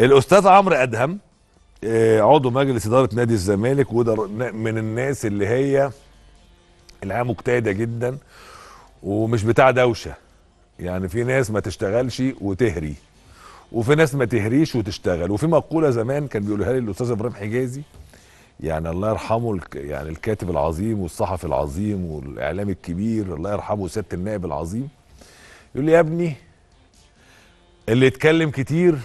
الاستاذ عمرو ادهم آه، عضو مجلس اداره نادي الزمالك وده من الناس اللي هي الحقيقه مجتهده جدا ومش بتاع دوشه يعني في ناس ما تشتغلش وتهري وفي ناس ما تهريش وتشتغل وفي مقوله زمان كان بيقولها لي الاستاذ ابراهيم حجازي يعني الله يرحمه يعني الكاتب العظيم والصحفي العظيم والاعلامي الكبير الله يرحمه سياده النائب العظيم يقول لي يا ابني اللي يتكلم كتير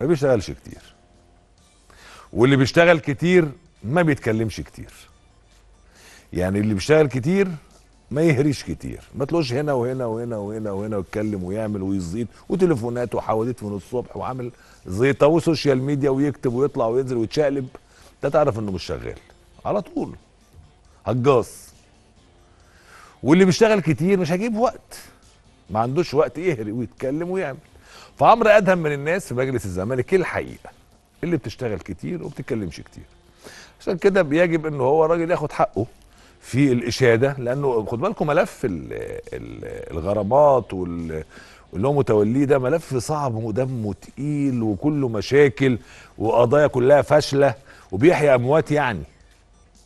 ما بيشتغلش كتير واللي بيشتغل كتير ما بيتكلمش كتير يعني اللي بيشتغل كتير ما يهريش كتير ما تلوش هنا وهنا وهنا وهنا وهنا ويتكلم ويعمل ويزيد وتليفونات وحواديت من الصبح وعامل زيطه وسوشيال ميديا ويكتب ويطلع وينزل ويتشقلب ده تعرف انه مش شغال على طول هجاص واللي بيشتغل كتير مش هجيب وقت ما عندوش وقت يهري ويتكلم ويعمل فعمرو ادهم من الناس في مجلس الزمالك الحقيقه اللي بتشتغل كتير وبتتكلمش كتير عشان كده بيجب ان هو راجل ياخد حقه في الاشاده لانه خد بالكم ملف الـ الـ الغرامات وال اللي هو متوليه ده ملف صعب ودمه تقيل وكله مشاكل وقضايا كلها فاشله وبيحيى اموات يعني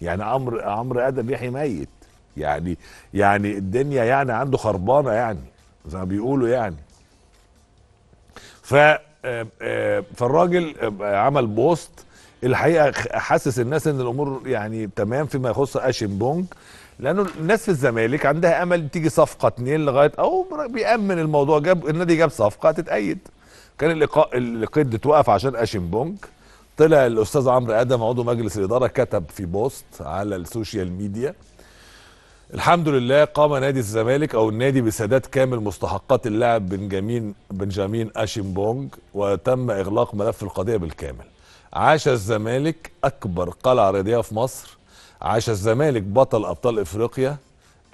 يعني عمرو عمرو ادم بيحيى ميت يعني يعني الدنيا يعني عنده خربانه يعني زي ما بيقولوا يعني ف آه، آه، فالراجل آه، عمل بوست الحقيقه حسس الناس ان الامور يعني تمام فيما يخص اشم بونج لانه الناس في الزمالك عندها امل تيجي صفقه اتنين لغايه او بيامن الموضوع جاب النادي جاب صفقه تتايد كان اللقاء القيد اتوقف عشان اشم بونج طلع الاستاذ عمرو ادم عضو مجلس الاداره كتب في بوست على السوشيال ميديا الحمد لله قام نادي الزمالك او النادي بسداد كامل مستحقات اللاعب بنجامين بنجامين اشيمبونج وتم اغلاق ملف القضيه بالكامل. عاش الزمالك اكبر قلعه رياضيه في مصر، عاش الزمالك بطل ابطال افريقيا،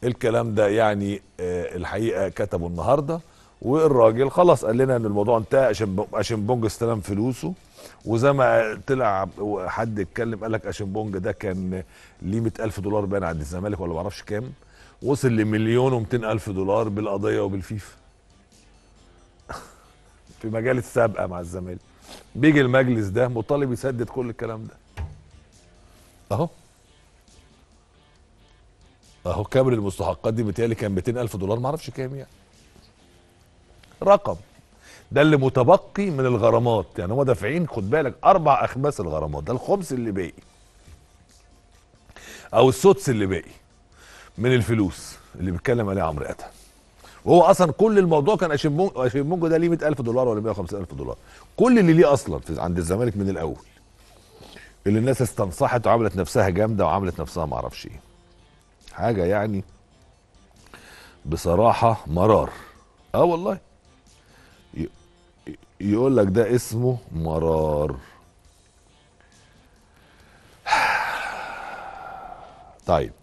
الكلام ده يعني آه، الحقيقه كتبه النهارده والراجل خلاص قال لنا ان الموضوع انتهى عشان عشان بونج استلم فلوسه وزي ما طلع حد اتكلم قال لك بونج ده كان ليه 100000 دولار باين عند الزمالك ولا معرفش كام وصل لمليون و 200000 الف دولار بالقضيه وبالفيفا في مجال السابقه مع الزمالك بيجي المجلس ده مطالب يسدد كل الكلام ده اهو اهو كامل المستحقات دي متهيألي كان 200000 دولار معرفش كام يعني رقم ده اللي متبقي من الغرامات يعني هم دافعين خد بالك اربع اخماس الغرامات ده الخمس اللي باقي او السدس اللي باقي من الفلوس اللي بيتكلم عليها عمرو اتى وهو اصلا كل الموضوع كان اشيمونجو ده ليه 100000 دولار ولا 150000 دولار كل اللي ليه اصلا عند الزمالك من الاول اللي الناس استنصحت وعملت نفسها جامده وعملت نفسها ما اعرفش ايه حاجه يعني بصراحه مرار اه والله يقول لك ده اسمه مرار طيب